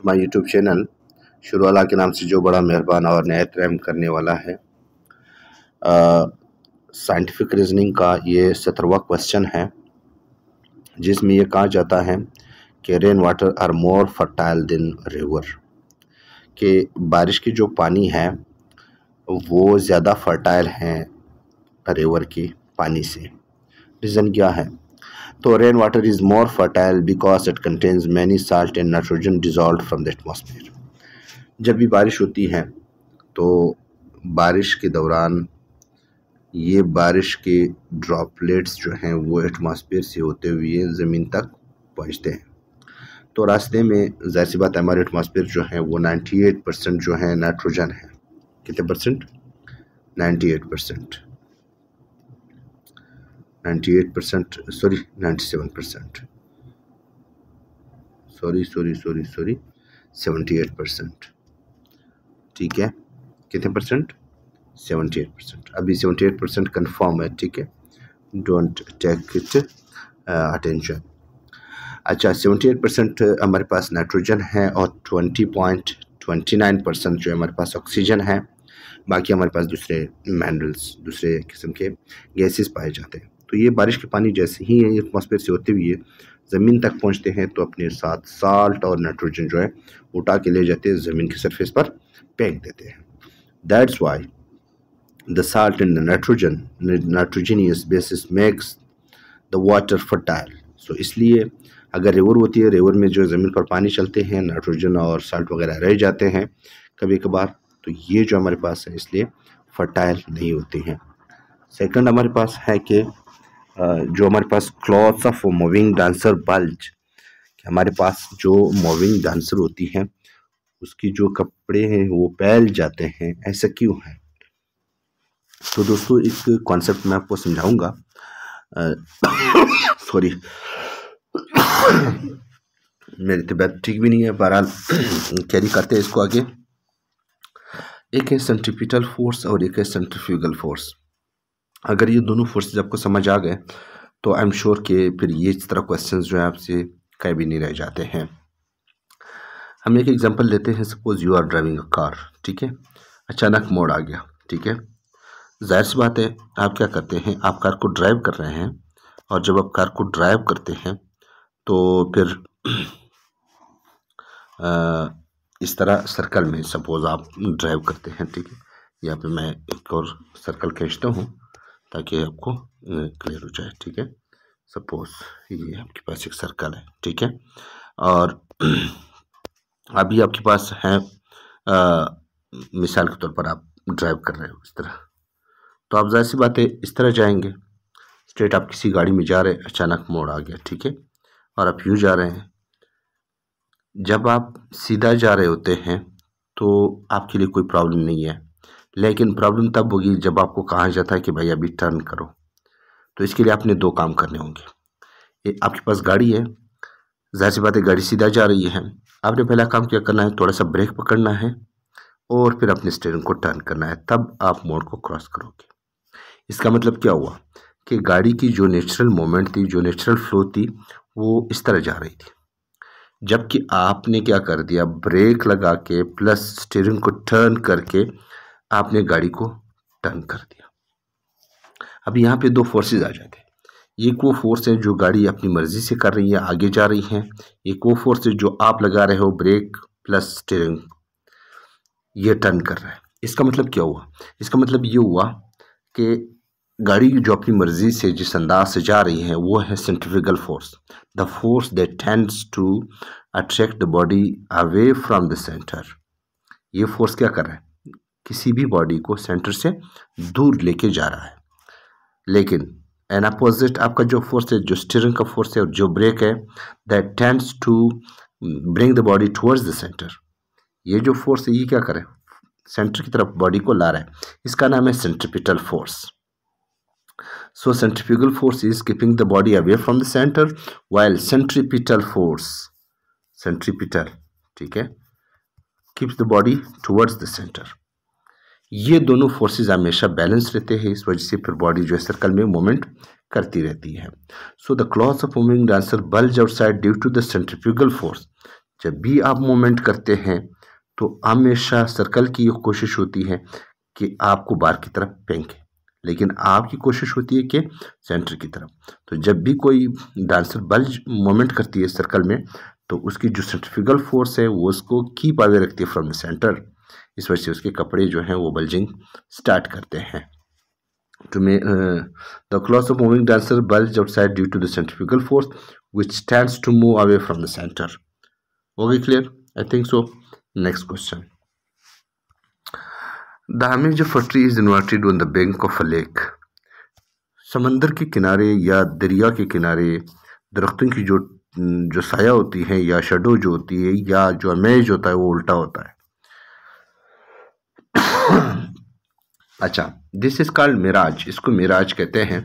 तो my YouTube channel शुरू अला के नाम से जो बड़ा मेहरबान और नहत रहम करने वाला है साइंटिफिक रीजनिंग का ये सत्रवा क्वेश्चन है जिसमें ये कहा जाता है कि rain water are more fertile than river कि बारिश की जो पानी है वो ज़्यादा फर्टाइल हैं रिवर की पानी से रीज़न क्या है तो rain water is more fertile because it contains many salt and nitrogen dissolve from the atmosphere जब भी बारिश होती है तो बारिश के दौरान ये बारिश के ड्रॉपलेट्स जो हैं वो एटमोसफेयर से होते हुए ज़मीन तक पहुँचते हैं तो रास्ते में ज़ाहिर सी बात हमारे एटमोसफेयर जो हैं वो नाइन्टी एट परसेंट जो हैं नाइट्रोजन है कितने percent ninety eight percent 98 percent sorry 97 percent sorry sorry sorry sorry 78 percent ठीक है कितने परसेंट 78 परसेंट अभी 78 परसेंट कन्फर्म है ठीक है डोंट टेक इट अटेंशन अच्छा 78 परसेंट हमारे पास नाइट्रोजन है और 20.29 परसेंट जो हमारे पास ऑक्सीजन है बाकी हमारे पास दूसरे मैनरल्स दूसरे किस्म के गैसेस पाए जाते हैं तो ये बारिश के पानी जैसे ही ये एटमोसफेयर से होते हुए ज़मीन तक पहुँचते हैं तो अपने साथ साल्ट और नाइट्रोजन जो है उठा के ले जाते हैं ज़मीन की सरफेस पर फेंक देते हैं that's why the salt and the nitrogen nitrogenous bases makes the water fertile so इसलिए अगर रेवर होती है रेवर में जो ज़मीन पर पानी चलते हैं नाइट्रोजन और साल्ट वगैरह रह जाते हैं कभी कभार तो ये जो हमारे पास है इसलिए फर्टाइल नहीं होते हैं सेकंड हमारे पास है कि जो हमारे पास cloth of moving dancer bulge हमारे पास जो मूविंग डांसर होती हैं उसकी जो कपड़े हैं वो पहल जाते हैं ऐसा क्यों है तो दोस्तों एक कॉन्सेप्ट मैं आपको समझाऊंगा सॉरी मेरी तबीयत ठीक भी नहीं है बहरहाल कैरी करते हैं इसको आगे एक है सेंट्रिपिटल फोर्स और एक है सेंट्रिफ्यूगल फोर्स अगर ये दोनों फोर्सेज आपको समझ आ गए तो आई एम श्योर कि फिर ये इस तरह क्वेश्चन जो है आपसे कह भी नहीं रह जाते हैं हम एक एग्जांपल लेते हैं suppose you are driving a car ठीक है अचानक मोड़ आ गया ठीक है जाहिर सी बात है आप क्या करते हैं आप कार को ड्राइव कर रहे हैं और जब आप कार को ड्राइव करते हैं तो फिर आ, इस तरह सर्कल में सपोज़ आप ड्राइव करते हैं ठीक है यहाँ पे मैं एक और सर्कल खींचता हूँ ताकि आपको क्लियर हो जाए ठीक है सपोज ये आपके पास एक सर्कल है ठीक है और अभी आपके पास है आ, मिसाल के तौर पर आप ड्राइव कर रहे हो इस तरह तो आप जाहिर सी बात है इस तरह जाएंगे स्ट्रेट आप किसी गाड़ी में जा रहे हैं अचानक मोड़ आ गया ठीक है और आप यूँ जा रहे हैं जब आप सीधा जा रहे होते हैं तो आपके लिए कोई प्रॉब्लम नहीं है लेकिन प्रॉब्लम तब होगी जब आपको कहा जाता है कि भाई अभी टर्न करो तो इसके लिए आपने दो काम करने होंगे आपके पास गाड़ी है जाहिर सी बात है गाड़ी सीधा जा रही है आपने पहला काम क्या करना है थोड़ा सा ब्रेक पकड़ना है और फिर अपने स्टेयरिंग को टर्न करना है तब आप मोड़ को क्रॉस करोगे इसका मतलब क्या हुआ कि गाड़ी की जो नेचुरल मोमेंट थी जो नेचुरल फ्लो थी वो इस तरह जा रही थी जबकि आपने क्या कर दिया ब्रेक लगा के प्लस स्टेयरिंग को टर्न करके आपने गाड़ी को टर्न कर दिया अब यहाँ पे दो फोर्सेस आ जाते हैं एक वो फोर्स है जो गाड़ी अपनी मर्ज़ी से कर रही है आगे जा रही है एक वो फोर्स है जो आप लगा रहे हो ब्रेक प्लस स्टेयरिंग ये टर्न कर रहा है इसका मतलब क्या हुआ इसका मतलब ये हुआ कि गाड़ी जो अपनी मर्ज़ी से जिस अंदाज से जा रही है वो है centrifugal force the force that tends to attract the body away from the centre ये फोर्स क्या कर रहा है किसी भी बॉडी को सेंटर से दूर लेके जा रहा है लेकिन एन अपोजिट आपका जो फोर्स है जो स्टीयरिंग का फोर्स है और जो ब्रेक है that tends to bring the body towards the centre ये जो फोर्स है ये क्या करे सेंटर की तरफ बॉडी को ला रहा है इसका नाम है centripetal force so centrifugal force is keeping the body away from the centre while centripetal force centripetal ठीक है keeps the body towards the centre ये दोनों फोर्सेस हमेशा बैलेंस रहते हैं इस वजह से फिर बॉडी जो है सर्कल में मूवमेंट करती रहती है so the cloth of moving dancer bulge outside due to the centrifugal force जब भी आप मूवमेंट करते हैं तो हमेशा सर्कल की कोशिश होती है कि आपको बाहर की तरफ फेंकें लेकिन आपकी कोशिश होती है कि सेंटर की तरफ तो जब भी कोई डांसर बल्ज मोमेंट करती है सर्कल में तो उसकी जो सेंट्रिफ्यूगल फोर्स है वो उसको कीप अवे रखती है फ्रॉम द सेंटर इस वजह से उसके कपड़े जो हैं वो बल्जिंग स्टार्ट करते हैं टू तो may the cloth of moving dancer bulge outside due to centrifugal force which tends to move away from the centre हो गई clear I think so next question the image of फर्ट्री is inverted on the bank of a lake समंदर के किनारे या दरिया के किनारे दरख्तों की जो जो साया होती है या शडो जो होती है या जो अमेज होता है वो उल्टा होता है अच्छा दिस इज़ कॉल्ड मिराज इसको मिराज कहते हैं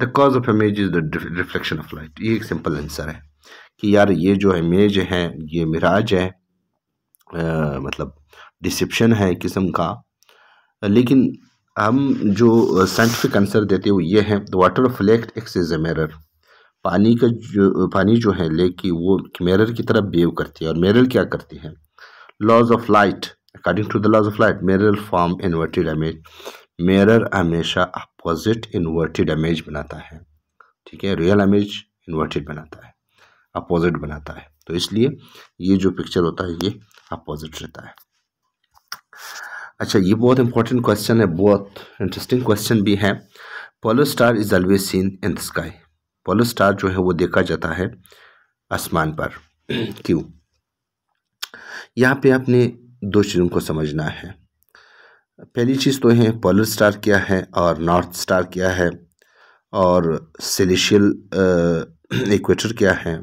the cause of image is the reflection of light ये एक सिंपल आंसर है कि यार ये जो इमेज है ये मिराज है आ, मतलब डिसप्शन है किस्म का लेकिन हम जो साइंटिफिक आंसर देते हैं वो ये है the water reflect acts is a mirror पानी का जो पानी जो है लेक की वो मेरर की तरफ बिहेव करती है और मेरर क्या करती है laws of light According to the laws of light, mirror form inverted image mirror हमेशा अपोजिट इन्वर्टेड इमेज बनाता है ठीक है रियल इमेज इन्वर्टेड बनाता है अपोजिट बनाता है तो इसलिए ये जो पिक्चर होता है ये अपोजिट रहता है अच्छा ये बहुत इंपॉर्टेंट क्वेश्चन है बहुत इंटरेस्टिंग क्वेश्चन भी है pole star is always seen in the sky pole star जो है वो देखा जाता है आसमान पर क्यों यहाँ पे आपने दो चीज़ों को समझना है पहली चीज़ तो है पोलर स्टार क्या है और नॉर्थ स्टार क्या है और सेलिशियल इक्वेटर क्या है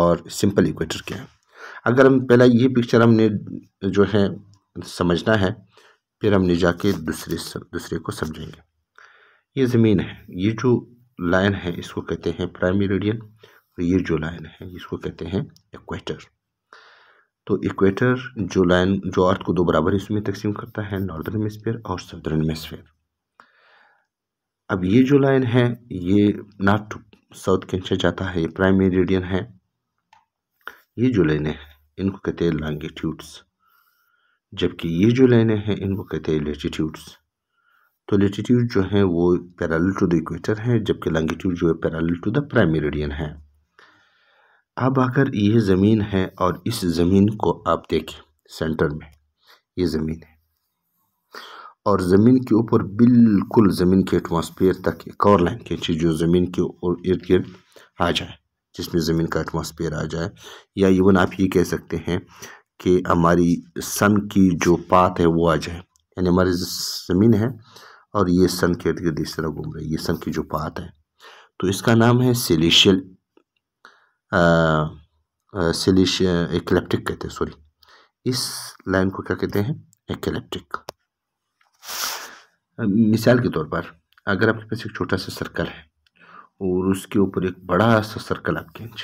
और सिंपल इक्वेटर क्या है अगर हम पहला ये पिक्चर हमने जो है समझना है फिर हमने जाके दूसरे दूसरे को समझेंगे ये ज़मीन है ये जो लाइन है इसको कहते हैं प्राइमरी रेडियन और ये जो लाइन है इसको कहते हैं इक्वेटर तो इक्वेटर जो लाइन जो अर्थ को दो बराबर हिस्सों में तकसीम करता है नॉर्दर्न हेमिसफेयर और सदर्न हेमिसफेयर अब ये जो लाइन है ये नॉर्थ साउथ खींचा जाता है ये प्राइम मेरिडियन है ये जो लाइनें हैं इनको कहते हैं लॉन्गिट्यूड्स जबकि ये जो लाइनें हैं इनको कहते हैं लेटीट्यूड्स तो लेटीट्यूड जो हैं वो पैरेलल टू द इक्वेटर हैं जबकि लॉन्गिट्यूड जो है parallel to the prime meridian है अब आकर यह ज़मीन है और इस ज़मीन को आप देखें सेंटर में ये ज़मीन है और ज़मीन के ऊपर बिल्कुल ज़मीन के एटमॉस्फेयर तक एक और लाइन खींची जो ज़मीन के इर्द गिर्द आ जाए जिसमें ज़मीन का एटमॉस्फेयर आ जाए या इवन आप ये कह सकते हैं कि हमारी सन की जो पात है वो आ जाए यानी हमारी ज़मीन है और ये सन के इर्द गिर्द इस तरह घूम रही है ये सन की जो पात है तो इसका नाम है सिलेशियल सिलिश एकलेप्टिक कहते हैं सॉरी इस लाइन को क्या कहते हैं एकलेप्टिक मिसाल के तौर पर अगर आपके पास एक छोटा सा सर्कल है और उसके ऊपर एक बड़ा सा सर्कल आप खींच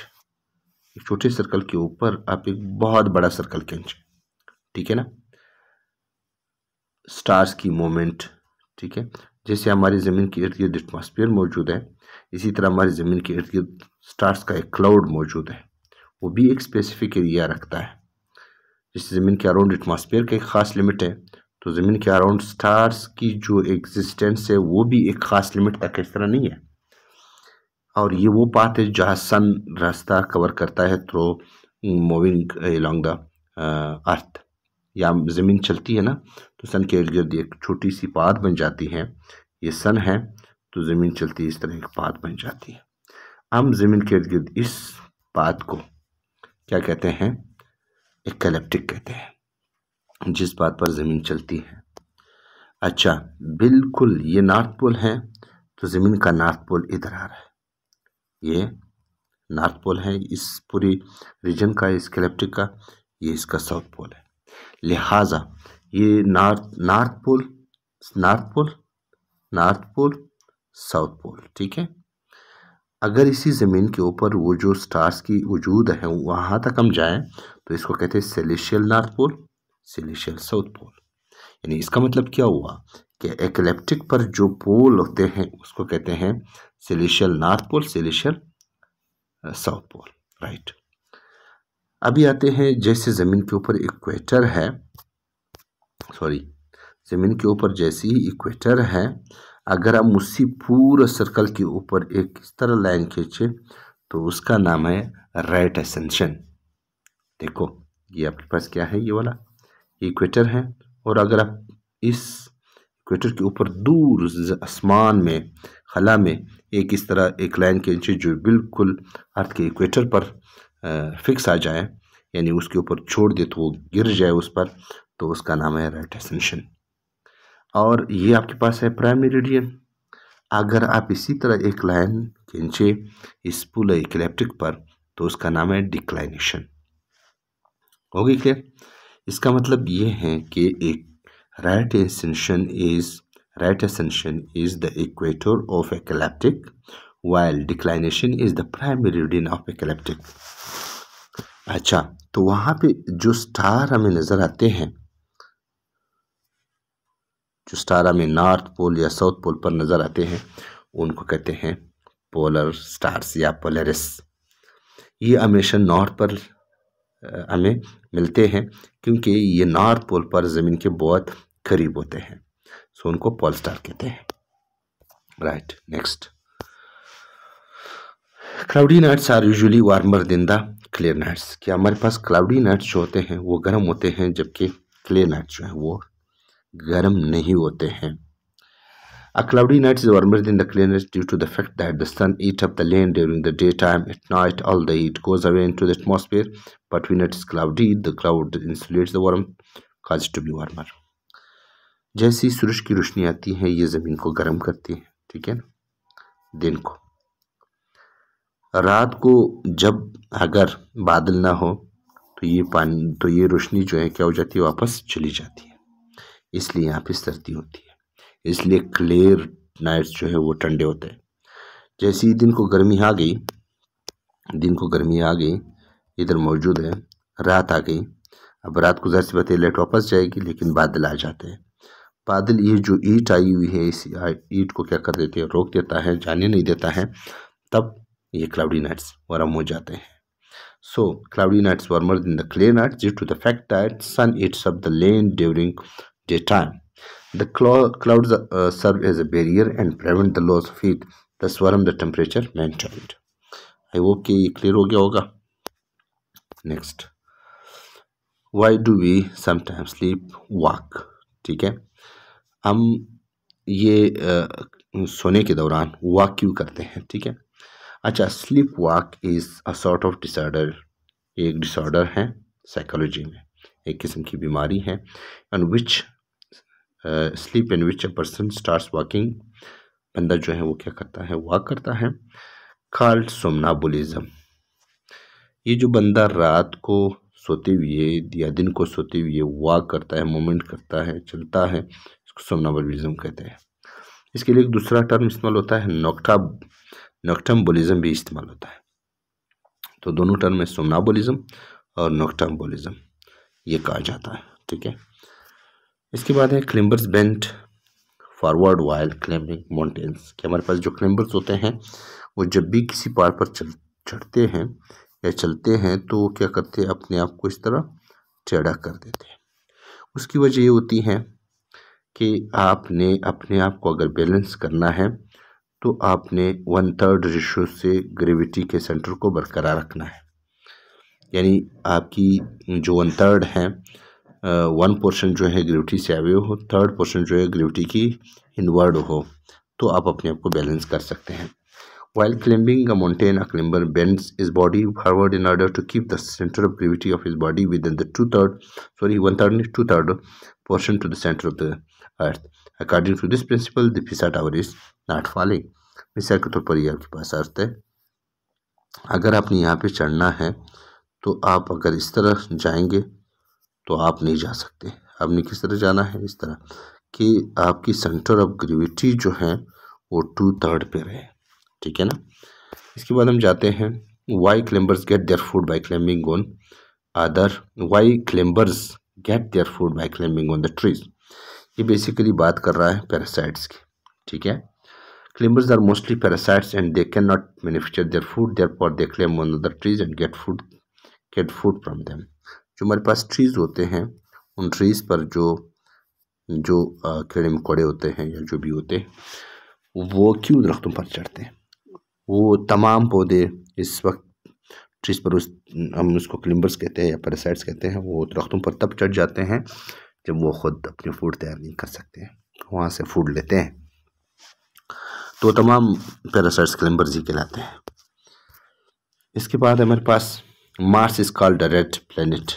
एक छोटे सर्कल के ऊपर आप एक बहुत बड़ा सर्कल खींच ठीक है ना स्टार्स की मोमेंट ठीक है जैसे हमारी ज़मीन के इर्द गिर्द एटमोसफियर मौजूद है इसी तरह हमारी ज़मीन के इर्द गिर्द स्टार्स का एक क्लाउड मौजूद है वो भी एक स्पेसिफिक एरिया रखता है जिससे ज़मीन के अराउंड एटमासफियर का एक ख़ास लिमिट है तो ज़मीन के अराउंड स्टार्स की जो एग्जिस्टेंस है वो भी एक ख़ास लिमिट तक इस तरह नहीं है और ये वो पार्ट है जहाँ सन रास्ता कवर करता है through moving along the earth या ज़मीन चलती है ना तो सन के इर्द गिर्द एक छोटी सी पात बन जाती है ये सन है तो ज़मीन चलती इस तरह एक पात बन जाती है हम ज़मीन के इर्द गिर्द इस बात को क्या कहते हैं एकलेप्टिक कहते हैं जिस बात पर ज़मीन चलती है अच्छा बिल्कुल ये नॉर्थ पोल है तो ज़मीन का नॉर्थ पोल इधर आ रहा है ये नॉर्थ पोल है इस पूरी रीजन का इस कैलेप्टिक का ये इसका साउथ पोल है लिहाजा ये north north pole north pole north pole south pole ठीक है अगर इसी ज़मीन के ऊपर वो जो स्टार्स की वजूद है वहाँ तक हम जाएँ तो इसको कहते हैं celestial north pole celestial south pole यानी इसका मतलब क्या हुआ कि एकलेप्टिक पर जो पोल होते हैं उसको कहते हैं celestial north pole celestial south pole right अभी आते हैं जैसे ज़मीन के ऊपर इक्वेटर है सॉरी ज़मीन के ऊपर जैसे ही इक्वेटर है अगर हम उसी पूरे सर्कल के ऊपर एक इस तरह लाइन खींचे तो उसका नाम है राइट एसेंशन देखो ये आपके पास क्या है ये वाला इक्वेटर है और अगर आप इस इक्वेटर के ऊपर दूर आसमान में खला में एक इस तरह एक लाइन खींचे जो बिल्कुल अर्थ के इक्वेटर पर फिक्स आ जाए यानी उसके ऊपर छोड़ दे तो वो गिर जाए उस पर तो उसका नाम है राइट एसेंशन और ये आपके पास है प्राइम मेरिडियन अगर आप इसी तरह एक लाइन खींचे इस पुल इक्लेप्टिक पर तो उसका नाम है डिक्लाइनेशन होगी क्लियर इसका मतलब ये है कि एक right ascension is right ascension is the equator of ecliptic while declination is the prime meridian of ecliptic अच्छा तो वहाँ पे जो स्टार हमें नज़र आते हैं जो स्टारा में नॉर्थ पोल या साउथ पोल पर नज़र आते हैं उनको कहते हैं पोलर स्टार्स या पोलरिस ये हमेशा नॉर्थ पर हमें मिलते हैं क्योंकि ये नॉर्थ पोल पर ज़मीन के बहुत करीब होते हैं सो उनको पोल स्टार कहते हैं right next cloudy nights are usually warmer than the clear nights क्या हमारे पास क्लाउडी नाइट्स जो होते हैं वो गर्म होते हैं जबकि क्लियर नाइट्स जो हैं वो गर्म नहीं होते हैं a cloudy night is warmer in the clearness due to the fact that the sun heat up the land during the day time at night all the heat goes away into the atmosphere but when it is cloudy the cloud insulates the warm cause to be warmer जैसी सूरज की रोशनी आती है ये जमीन को गर्म करती है ठीक है ना दिन को रात को जब अगर बादल ना हो तो ये पानी तो ये रोशनी जो है क्या हो जाती है वापस चली जाती है इसलिए यहाँ पे सर्दी होती है इसलिए क्लियर नाइट्स जो है वो ठंडे होते हैं जैसे ही दिन को गर्मी आ गई दिन को गर्मी आ गई इधर मौजूद है रात आ गई अब रात को ज़र से बताइए लाइट वापस जाएगी लेकिन बादल आ जाते हैं बादल ये जो ईट आई हुई है इस ईट को क्या कर देते हैं रोक देता है जाने नहीं देता है तब ये क्लाउडी नाइट्स वर्म हो जाते हैं so cloudy nights warmer in the clear nights due to the fact that sun eats off the land during daytime. The clouds uh, serve as a barrier and prevent the loss of heat, The swarm the temperature maintained. I hope कि ये clear हो गया होगा next why do we sometime sleep walk ठीक है हम ये uh, सोने के दौरान वॉक क्यों करते हैं ठीक है अच्छा sleep walk is a sort of disorder एक डिसऑर्डर है साइकोलॉजी में एक किस्म की बीमारी है and which sleep in which a person starts walking बंदा जो है वो क्या करता है वॉक करता है खाल्ड सोमनाबुलिज्म ये जो बंदा रात को सोते हुए या दिन को सोते हुए वॉक करता है मूवमेंट करता है चलता है इसको सोमनाबुलिज्म कहते हैं इसके लिए एक दूसरा टर्म इस्तेमाल होता है नोक्टा नोक्टम्बोलिज़म भी इस्तेमाल होता है तो दोनों टर्म है सोमनाबोलिज्म और नोक्टम्बोलिज़म ये कहा जाता है ठीक है इसके बाद है climbers bend forward while climbing mountains कि हमारे पास जो क्लिम्बर्स होते हैं वो जब भी किसी पहाड़ पर चल चढ़ते हैं या चलते हैं तो वो क्या करते हैं अपने आप को इस तरह चढ़ा कर देते हैं उसकी वजह ये होती है कि आपने अपने आप को अगर बैलेंस करना है तो आपने वन थर्ड रेशो से ग्रेविटी के सेंटर को बरकरार रखना है यानी आपकी जो वन थर्ड है वन पोर्शन जो है ग्रेविटी से आवे हो थर्ड पोर्शन जो है ग्रेविटी की इनवर्ड हो तो आप अपने आप को बैलेंस कर सकते हैं while climbing a mountain a climber bends his body forward in order to keep the centre of gravity of his body within the two third sorry one third two third portion to the centre of the earth according to this principle the Pisa tower is not falling मिसाल के तौर पर यह आपके पास अर्थ है अगर आपने यहाँ पर चढ़ना है तो आप अगर इस तरह जाएंगे तो आप नहीं जा सकते आपने किस तरह जाना है इस तरह कि आपकी सेंटर ऑफ ग्रेविटी जो है वो टू थर्ड पे रहे ठीक है ना इसके बाद हम जाते हैं why climbers get their food by climbing on other why climbers get their food by climbing on the trees ये बेसिकली बात कर रहा है पैरासाइट्स की ठीक है are mostly parasites and they can not manufacture their food therefore they climb on other trees and get food get food from them जो हमारे पास ट्रीज़ होते हैं उन ट्रीज़ पर जो जो कीड़े मकोड़े होते हैं या जो भी होते हैं वो क्यों दरख्तों पर चढ़ते हैं वो तमाम पौधे इस वक्त ट्रीज़ पर उस हम उसको क्लिम्बर्स कहते हैं या पैरासाइट्स कहते हैं वो दरख्तों पर तब चढ़ जाते हैं जब वो ख़ुद अपनी फूड तैयार नहीं कर सकते हैं वहाँ से फूड लेते हैं तो तमाम पैरासाइट्स क्लिम्बर्स ही कहलाते हैं इसके बाद हमारे पास Mars is called red planet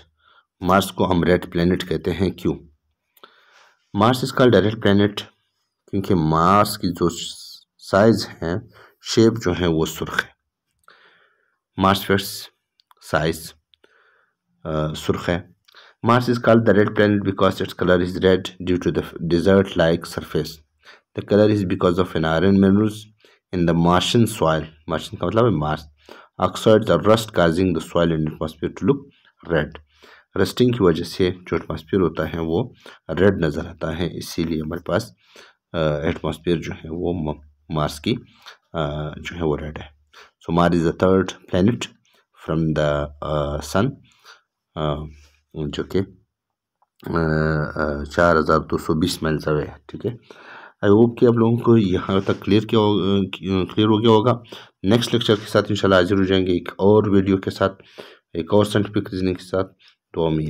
Mars को हम रेड प्लैनेट कहते हैं क्यों मार्स इसका डायरेक्ट प्लैनेट क्योंकि मार्स की जो साइज है शेप जो है वो सुर्ख है मार्स साइज सुर्ख है Mars is called the red planet because its colour is red due to the desert like surface the colour is because of an iron minerals in the Martian soil Martian का मतलब Mars oxide the rust causing the soil and atmosphere to look red rusting की वजह से जो atmosphere होता है वो red नज़र आता है इसीलिए हमारे पास एटमॉस्फेयर जो है वो मार्स की जो है वो रेड है so Mars is the third planet from the sun जो कि चार हज़ार दो सौ बीस माइल्स अवे है ठीक है आई होप कि आप लोगों को यहाँ तक क्लियर किया क्लियर हो गया होगा नेक्स्ट लेक्चर के साथ इंशाल्लाह हाजिर हो जाएंगे एक और वीडियो के साथ एक और साइंटिफिक रीजनिंग के साथ Tuomia.